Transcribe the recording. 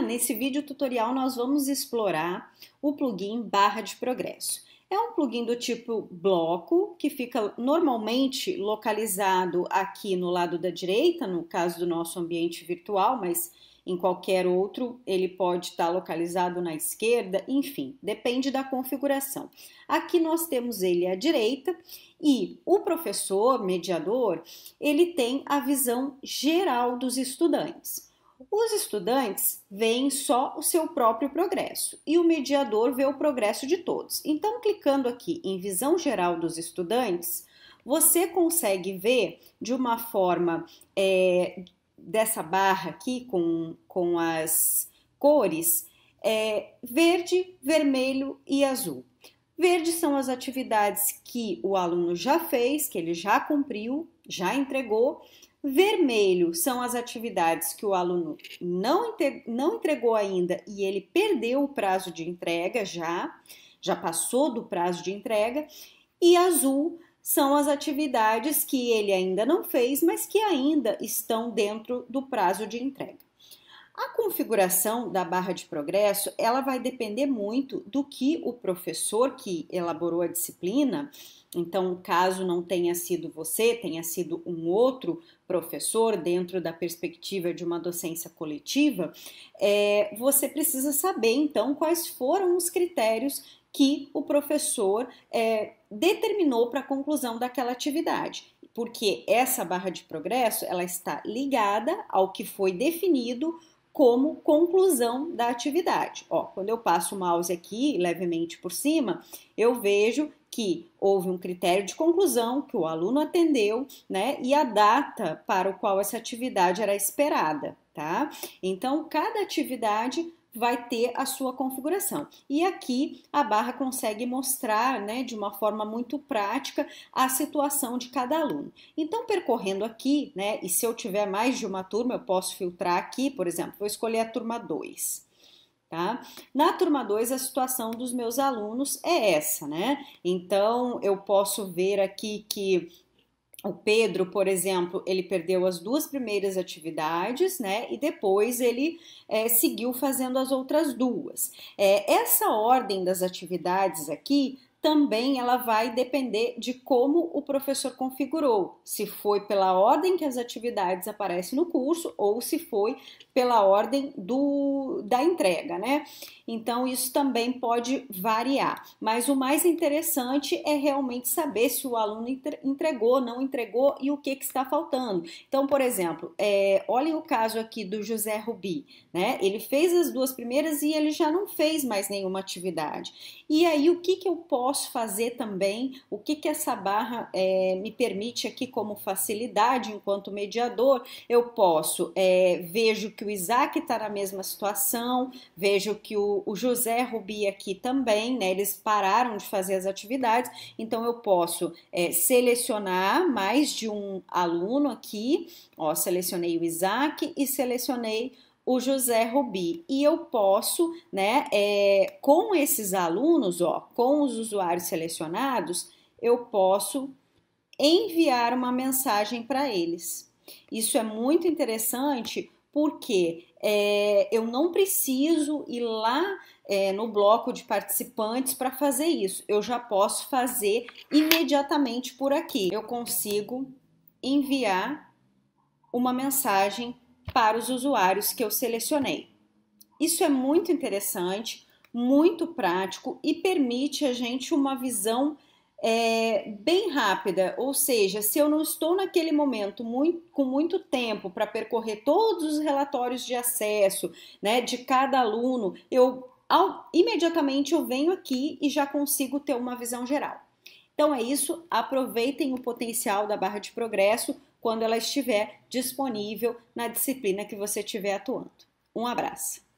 Nesse vídeo tutorial nós vamos explorar o plugin barra de progresso. É um plugin do tipo bloco, que fica normalmente localizado aqui no lado da direita, no caso do nosso ambiente virtual, mas em qualquer outro ele pode estar localizado na esquerda, enfim, depende da configuração. Aqui nós temos ele à direita e o professor, mediador, ele tem a visão geral dos estudantes. Os estudantes veem só o seu próprio progresso e o mediador vê o progresso de todos. Então, clicando aqui em Visão Geral dos Estudantes, você consegue ver de uma forma é, dessa barra aqui com, com as cores é, verde, vermelho e azul. Verde são as atividades que o aluno já fez, que ele já cumpriu, já entregou. Vermelho são as atividades que o aluno não, não entregou ainda e ele perdeu o prazo de entrega já, já passou do prazo de entrega. E azul são as atividades que ele ainda não fez, mas que ainda estão dentro do prazo de entrega. A configuração da barra de progresso, ela vai depender muito do que o professor que elaborou a disciplina, então caso não tenha sido você, tenha sido um outro professor dentro da perspectiva de uma docência coletiva, é, você precisa saber então quais foram os critérios que o professor é, determinou para a conclusão daquela atividade, porque essa barra de progresso ela está ligada ao que foi definido como conclusão da atividade. Ó, quando eu passo o mouse aqui levemente por cima, eu vejo que houve um critério de conclusão que o aluno atendeu, né, e a data para o qual essa atividade era esperada, tá? Então, cada atividade vai ter a sua configuração. E aqui a barra consegue mostrar, né, de uma forma muito prática, a situação de cada aluno. Então, percorrendo aqui, né, e se eu tiver mais de uma turma, eu posso filtrar aqui, por exemplo, vou escolher a turma 2. Tá? Na turma 2, a situação dos meus alunos é essa, né? Então, eu posso ver aqui que o Pedro, por exemplo, ele perdeu as duas primeiras atividades, né? E depois ele é, seguiu fazendo as outras duas. É, essa ordem das atividades aqui também ela vai depender de como o professor configurou, se foi pela ordem que as atividades aparecem no curso ou se foi pela ordem do, da entrega, né? Então isso também pode variar, mas o mais interessante é realmente saber se o aluno entregou, não entregou e o que, que está faltando. Então, por exemplo, é, olhem o caso aqui do José Rubi, né? Ele fez as duas primeiras e ele já não fez mais nenhuma atividade. E aí o que, que eu posso posso fazer também, o que, que essa barra é, me permite aqui como facilidade enquanto mediador, eu posso, é, vejo que o Isaac está na mesma situação, vejo que o, o, José Rubi aqui também, né, eles pararam de fazer as atividades, então eu posso é, selecionar mais de um aluno aqui, ó, selecionei o Isaac e selecionei o José Rubi. E eu posso, né, é, com esses alunos, ó, com os usuários selecionados, eu posso enviar uma mensagem para eles. Isso é muito interessante porque é, eu não preciso ir lá é, no bloco de participantes para fazer isso. Eu já posso fazer imediatamente por aqui. Eu consigo enviar uma mensagem para os usuários que eu selecionei. Isso é muito interessante, muito prático e permite a gente uma visão é, bem rápida, ou seja, se eu não estou naquele momento muito, com muito tempo para percorrer todos os relatórios de acesso né, de cada aluno, eu ao, imediatamente eu venho aqui e já consigo ter uma visão geral. Então é isso, aproveitem o potencial da barra de progresso quando ela estiver disponível na disciplina que você estiver atuando. Um abraço!